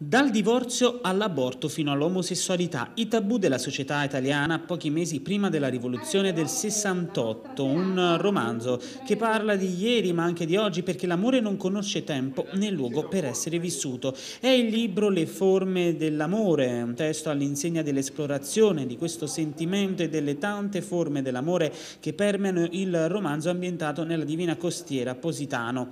Dal divorzio all'aborto fino all'omosessualità, i tabù della società italiana pochi mesi prima della rivoluzione del 68, un romanzo che parla di ieri ma anche di oggi perché l'amore non conosce tempo né luogo per essere vissuto. È il libro Le forme dell'amore, un testo all'insegna dell'esplorazione di questo sentimento e delle tante forme dell'amore che permeano il romanzo ambientato nella Divina Costiera Positano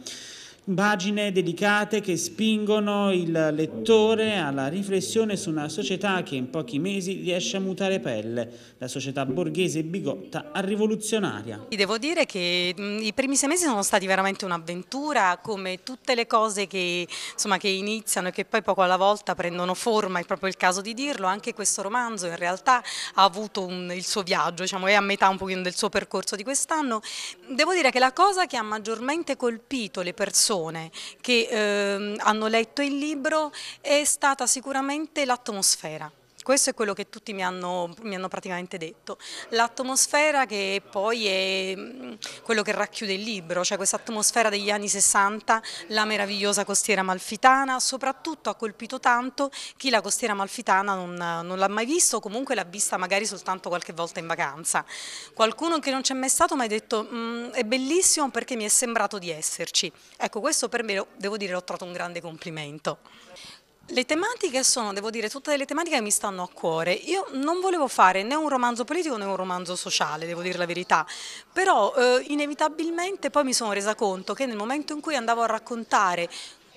pagine dedicate che spingono il lettore alla riflessione su una società che in pochi mesi riesce a mutare pelle, la società borghese bigotta a rivoluzionaria. Devo dire che i primi sei mesi sono stati veramente un'avventura, come tutte le cose che, insomma, che, iniziano e che poi poco alla volta prendono forma, è proprio il caso di dirlo, anche questo romanzo in realtà ha avuto un, il suo viaggio, diciamo, è a metà un pochino del suo percorso di quest'anno. Devo dire che la cosa che ha maggiormente colpito le persone persone che eh, hanno letto il libro è stata sicuramente l'atmosfera questo è quello che tutti mi hanno, mi hanno praticamente detto. L'atmosfera che poi è mm, quello che racchiude il libro, cioè questa atmosfera degli anni 60, la meravigliosa costiera malfitana, soprattutto ha colpito tanto chi la costiera malfitana non, non l'ha mai vista o comunque l'ha vista magari soltanto qualche volta in vacanza. Qualcuno che non c'è mai stato mi ha detto mm, è bellissimo perché mi è sembrato di esserci. Ecco, questo per me, devo dire, l'ho trovato un grande complimento. Le tematiche sono, devo dire, tutte le tematiche che mi stanno a cuore. Io non volevo fare né un romanzo politico né un romanzo sociale, devo dire la verità, però eh, inevitabilmente poi mi sono resa conto che nel momento in cui andavo a raccontare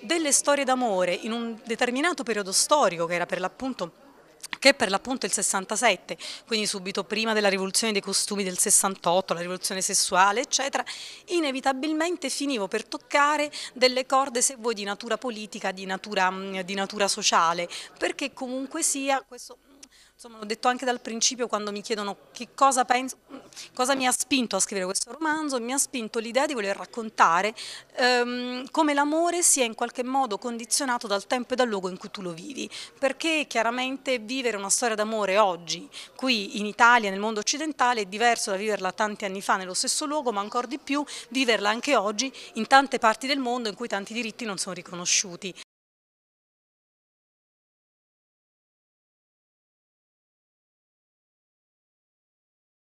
delle storie d'amore in un determinato periodo storico, che era per l'appunto che è per l'appunto il 67, quindi subito prima della rivoluzione dei costumi del 68, la rivoluzione sessuale eccetera, inevitabilmente finivo per toccare delle corde se vuoi di natura politica, di natura, mm, di natura sociale, perché comunque sia questo... Mm, insomma, l'ho detto anche dal principio quando mi chiedono che cosa penso, cosa mi ha spinto a scrivere questo romanzo? Mi ha spinto l'idea di voler raccontare ehm, come l'amore sia in qualche modo condizionato dal tempo e dal luogo in cui tu lo vivi, perché chiaramente vivere una storia d'amore oggi, qui in Italia, nel mondo occidentale, è diverso da viverla tanti anni fa nello stesso luogo, ma ancora di più viverla anche oggi in tante parti del mondo in cui tanti diritti non sono riconosciuti.